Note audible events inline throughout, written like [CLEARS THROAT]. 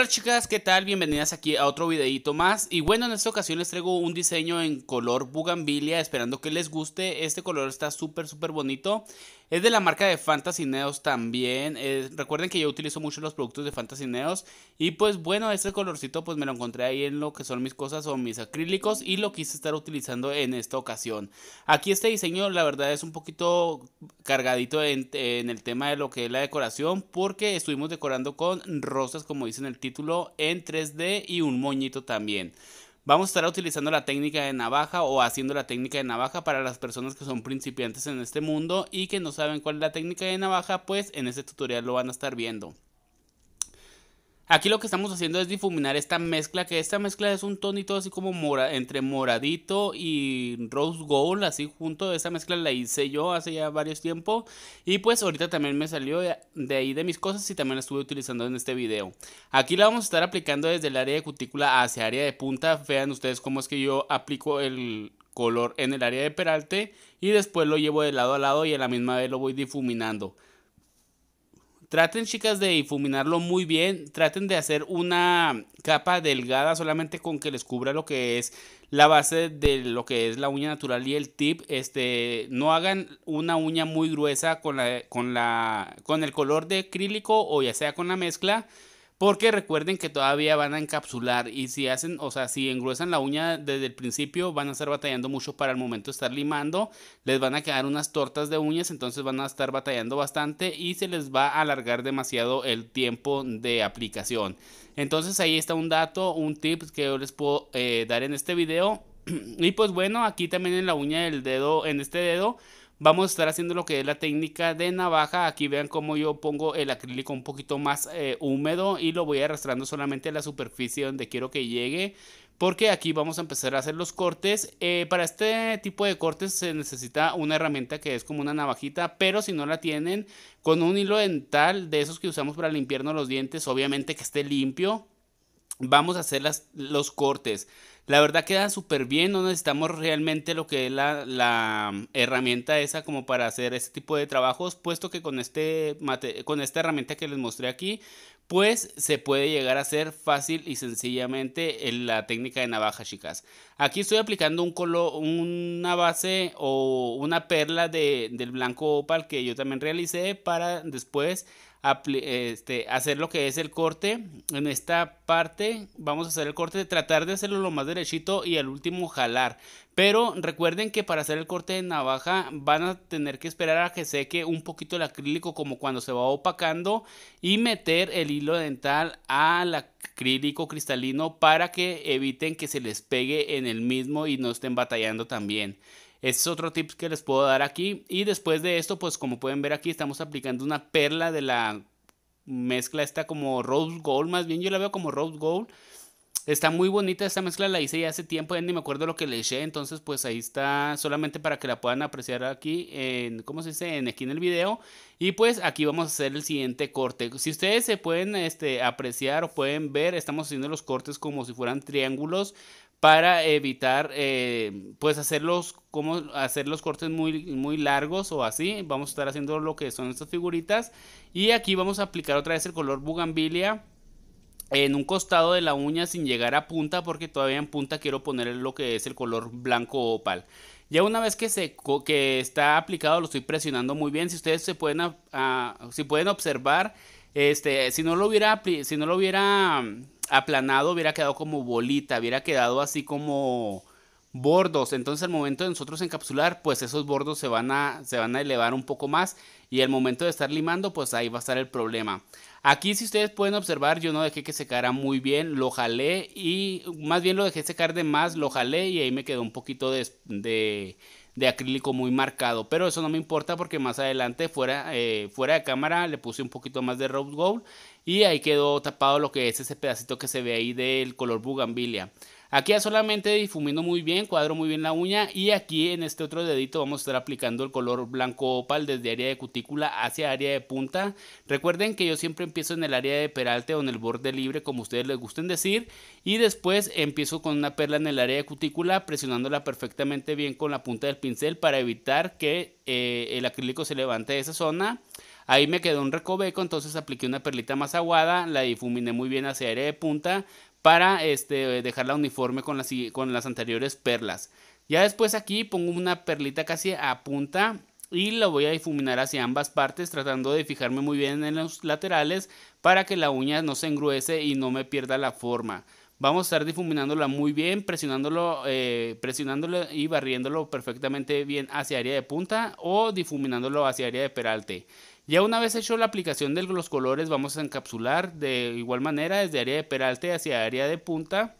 Hola chicas, ¿qué tal? Bienvenidas aquí a otro videito más Y bueno, en esta ocasión les traigo un diseño en color bugambilia Esperando que les guste, este color está súper súper bonito es de la marca de Fantasy Neos también. recuerden que yo utilizo mucho los productos de Fantasy Neos. Y pues bueno, este colorcito pues me lo encontré ahí en lo que son mis cosas o mis acrílicos. Y lo quise estar utilizando en esta ocasión. Aquí este diseño la verdad es un poquito cargadito en, en el tema de lo que es la decoración. Porque estuvimos decorando con rosas como dice en el título en 3D y un moñito también. Vamos a estar utilizando la técnica de navaja o haciendo la técnica de navaja para las personas que son principiantes en este mundo y que no saben cuál es la técnica de navaja, pues en este tutorial lo van a estar viendo. Aquí lo que estamos haciendo es difuminar esta mezcla, que esta mezcla es un tonito así como mora, entre moradito y rose gold, así junto. Esta mezcla la hice yo hace ya varios tiempos y pues ahorita también me salió de ahí de mis cosas y también la estuve utilizando en este video. Aquí la vamos a estar aplicando desde el área de cutícula hacia área de punta. Vean ustedes cómo es que yo aplico el, color en el área de peralte y después lo llevo de lado a lado y a la misma vez lo voy difuminando. Traten, chicas, de difuminarlo muy bien. Traten de hacer una capa delgada solamente con que les cubra lo que es la base de lo que es la uña natural y el tip. Este, no hagan una uña muy gruesa con, la, con, la, con el color de acrílico o ya sea con la mezcla. Porque recuerden que todavía van a encapsular y si hacen, o sea, si engruesan la uña desde el principio, van a estar batallando mucho para el momento de estar limando. Les van a quedar unas tortas de uñas, entonces van a estar batallando bastante y se les va a alargar demasiado el tiempo de aplicación. Entonces ahí está un dato, un tip que yo les puedo eh, dar en este video. [CLEARS THROAT] y pues bueno, aquí también en la uña del dedo, en este dedo, vamos a estar haciendo lo que es la técnica de navaja. Aquí vean cómo yo pongo el acrílico un poquito más eh, húmedo y lo voy arrastrando solamente a la superficie donde quiero que llegue. Porque aquí vamos a empezar a hacer los cortes. Eh, para este tipo de cortes se necesita una herramienta que es como una navajita. Pero si no la tienen, con un hilo dental de esos que usamos para limpiarnos los dientes, obviamente que esté limpio. Vamos a hacer las, los cortes. La verdad queda súper bien, no necesitamos realmente lo que es la, mm, herramienta esa como para hacer este tipo de trabajos, puesto que con, este con esta herramienta que les mostré aquí, pues se puede llegar a hacer fácil y sencillamente la técnica de navaja, chicas. Aquí estoy aplicando un color, una base o una perla del blanco opal que yo también realicé para después este, hacer lo que es el corte en esta parte vamos a hacer el corte tratar de hacerlo lo más derechito y al último jalar pero recuerden que para hacer el corte de navaja van a tener que esperar a que seque un poquito el acrílico como cuando se va opacando y meter el hilo dental al acrílico cristalino para que eviten que se les pegue en el mismo y no estén batallando también ese es otro tip que les puedo dar aquí. Y después de esto, pues como pueden ver aquí, estamos aplicando una perla de la mezcla esta como rose gold. Más bien yo la veo como rose gold. Está muy bonita esta mezcla, la hice ya hace tiempo, ya ni me acuerdo lo que le eché, entonces pues ahí está solamente para que la puedan apreciar aquí, en, ¿cómo se dice? En, aquí en el video. Y pues aquí vamos a hacer el siguiente corte. Si ustedes se pueden este, apreciar o pueden ver, estamos haciendo los cortes como si fueran triángulos para evitar, eh, pues hacer los cortes muy, muy largos o así. Vamos a estar haciendo lo que son estas figuritas. Y aquí vamos a aplicar otra vez el color Bugambilia en un costado de la uña sin llegar a punta porque todavía en punta quiero poner lo que es el color blanco opal. Ya una vez que, que está aplicado lo estoy presionando muy bien. Si ustedes se pueden, si pueden observar, este, si no lo hubiera, si no lo hubiera aplanado hubiera quedado como bolita, hubiera quedado así como bordos. Entonces al momento de nosotros encapsular, pues esos bordos se van a, se van a elevar un poco más y al momento de estar limando, pues ahí va a estar el problema. Aquí si ustedes pueden observar, yo no dejé que secara muy bien, lo jalé y más bien lo dejé secar de más, lo jalé y ahí me quedó un poquito de, acrílico muy marcado. Pero eso no me importa porque más adelante fuera, eh, fuera de cámara le puse un poquito más de rose gold y ahí quedó tapado lo que es ese pedacito que se ve ahí del color bugambilia. Aquí ya solamente difumino muy bien, cuadro muy bien la uña y aquí en este otro dedito vamos a estar aplicando el color blanco opal desde área de cutícula hacia área de punta. Recuerden que yo siempre empiezo en el área de peralte o en el borde libre como ustedes les gusten decir y después empiezo con una perla en el área de cutícula presionándola perfectamente bien con la punta del pincel para evitar que eh, el acrílico se levante de esa zona. Ahí me quedó un recoveco, entonces apliqué una perlita más aguada, la difuminé muy bien hacia área de punta para este, dejarla uniforme con las, con las anteriores perlas. Ya después aquí pongo una perlita casi a punta y la voy a difuminar hacia ambas partes tratando de fijarme muy bien en los laterales para que la uña no se engruese y no me pierda la forma. Vamos a estar difuminándola muy bien, presionándolo, eh, presionándolo y barriéndolo perfectamente bien hacia área de punta o difuminándolo hacia área de peralte. Ya una vez hecho la aplicación de los colores, vamos a encapsular de igual manera desde área de peralte hacia área de punta.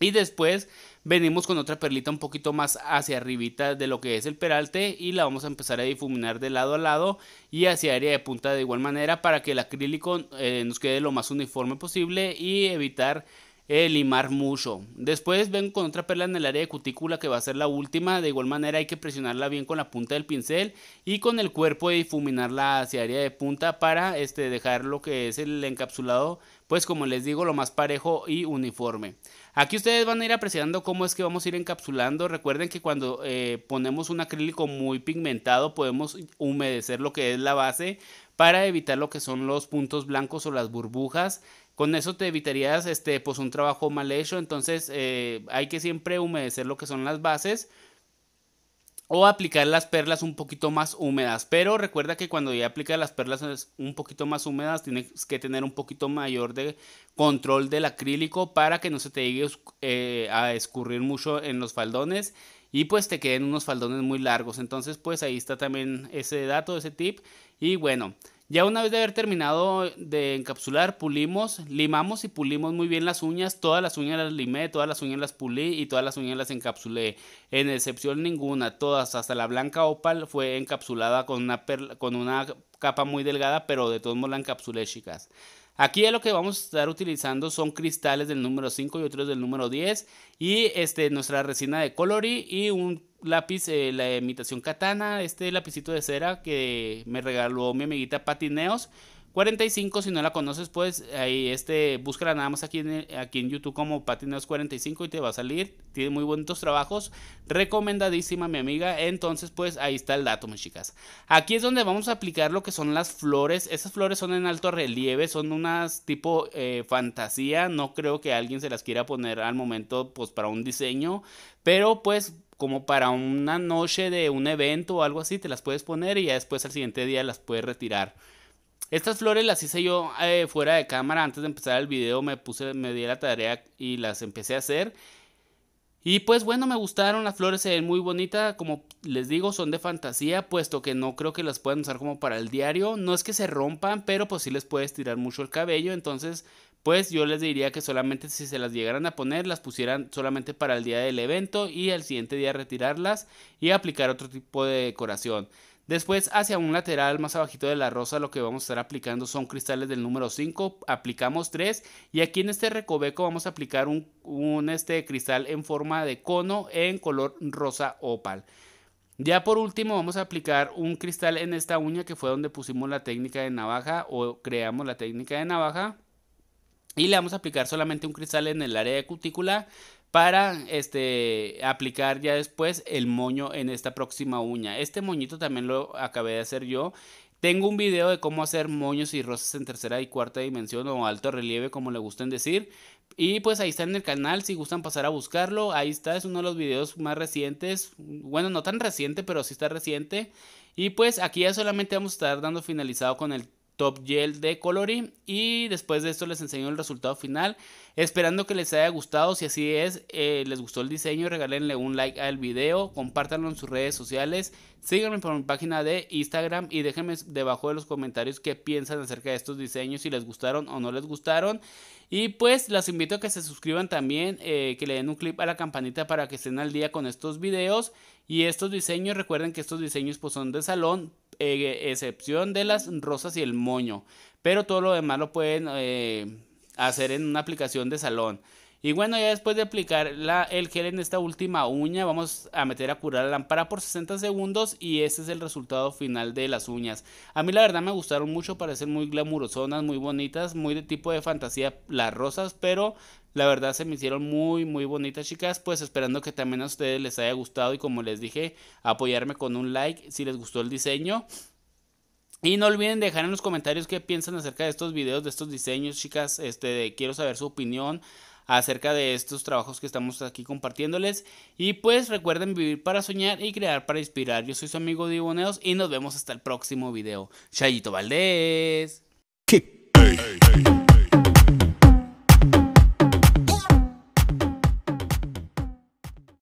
Y después venimos con otra perlita un poquito más hacia arribita de lo que es el peralte y la vamos a empezar a difuminar de lado a lado y hacia área de punta de igual manera para que el acrílico eh, nos quede lo más uniforme posible y evitar limar mucho. Después ven con otra perla en el área de cutícula que va a ser la última. De igual manera hay que presionarla bien con la punta del pincel y con el cuerpo difuminarla hacia área de punta para este, dejar lo que es el encapsulado, pues como les digo, lo más parejo y uniforme. Aquí ustedes van a ir apreciando cómo es que vamos a ir encapsulando. Recuerden que cuando eh, ponemos un acrílico muy pigmentado podemos humedecer lo que es la base para evitar lo que son los puntos blancos o las burbujas con eso te evitarías este, pues un trabajo mal hecho. Entonces eh, hay que siempre humedecer lo que son las bases o aplicar las perlas un poquito más húmedas. Pero recuerda que cuando ya aplicas las perlas un poquito más húmedas, tienes que tener un poquito mayor de control del acrílico para que no se te llegue eh, a escurrir mucho en los faldones y pues te queden unos faldones muy largos. Entonces pues ahí está también ese dato, ese tip. Y bueno, ya una vez de haber terminado de encapsular, pulimos, limamos y pulimos muy bien las uñas. Todas las uñas las limé, todas las uñas las pulí y todas las uñas las encapsulé. En excepción ninguna, todas, hasta la blanca opal fue encapsulada con una, con una capa muy delgada, pero de todos modos la encapsulé, chicas. Aquí lo que vamos a estar utilizando son cristales del número 5 y otros del número 10 y este, nuestra resina de Colori y un lápiz, eh, la imitación katana, este lapicito de cera que me regaló mi amiguita Patineos. 45, si no la conoces, pues ahí este, búscala nada más aquí en, aquí en YouTube como Patinas 45 y te va a salir. Tiene muy bonitos trabajos. Recomendadísima, mi amiga. Entonces, pues ahí está el dato, mis chicas. Aquí es donde vamos a aplicar lo que son las flores. Esas flores son en alto relieve, son unas tipo eh, fantasía. No creo que alguien se las quiera poner al momento, pues para un diseño. Pero pues como para una noche de un evento o algo así, te las puedes poner y ya después al siguiente día las puedes retirar. Estas flores las hice yo eh, fuera de cámara antes de empezar el video, me puse, me di la tarea y las empecé a hacer. Y pues bueno, me gustaron, las flores se ven muy bonitas, como les digo, son de fantasía, puesto que no creo que las puedan usar como para el diario. No es que se rompan, pero pues sí les puede estirar mucho el cabello, entonces pues yo les diría que solamente si se las llegaran a poner, las pusieran solamente para el día del evento y al siguiente día retirarlas y aplicar otro tipo de decoración. Después hacia un lateral más abajito de la rosa lo que vamos a estar aplicando son cristales del número 5, aplicamos 3 y aquí en este recoveco vamos a aplicar un, este cristal en forma de cono en color rosa opal. Ya por último vamos a aplicar un cristal en esta uña que fue donde pusimos la técnica de navaja o creamos la técnica de navaja. Y le vamos a aplicar solamente un cristal en el área de cutícula para este, aplicar ya después el moño en esta próxima uña. Este moñito también lo acabé de hacer yo. Tengo un video de cómo hacer moños y rosas en tercera y cuarta dimensión o alto relieve, como le gusten decir. Y pues ahí está en el canal, si gustan pasar a buscarlo. Ahí está, es uno de los videos más recientes. Bueno, no tan reciente, pero sí está reciente. Y pues aquí ya solamente vamos a estar dando finalizado con el Top Gel de coloring Y después de esto les enseño el resultado final. Esperando que les haya gustado. Si así es, eh, les gustó el diseño, regálenle un like al video. Compártanlo en sus redes sociales. Síganme por mi página de Instagram y déjenme debajo de los comentarios qué piensan acerca de estos diseños, si les gustaron o no les gustaron. Y pues los invito a que se suscriban también, eh, que le den un clip a la campanita para que estén al día con estos videos. Y estos diseños, recuerden que estos diseños pues son de salón, eh, excepción de las rosas y el moño. Pero todo lo demás lo pueden eh, hacer en una aplicación de salón. Y bueno, ya después de aplicar la, el gel en esta última uña, vamos a meter a curar la lámpara por 60 segundos y este es el resultado final de las uñas. A mí la verdad me gustaron mucho, parecen muy glamurosonas, muy bonitas, muy de tipo de fantasía las rosas, pero la verdad se me hicieron muy muy bonitas chicas, pues esperando que también a ustedes les haya gustado y como les dije, apoyarme con un like si les gustó el diseño. Y no olviden dejar en los comentarios qué piensan acerca de estos videos, de estos diseños, chicas. Este, quiero saber su opinión acerca de estos trabajos que estamos aquí compartiéndoles. Y pues recuerden vivir para soñar y crear para inspirar. Yo soy su amigo Diboneos y nos vemos hasta el próximo video. Chayito Valdés.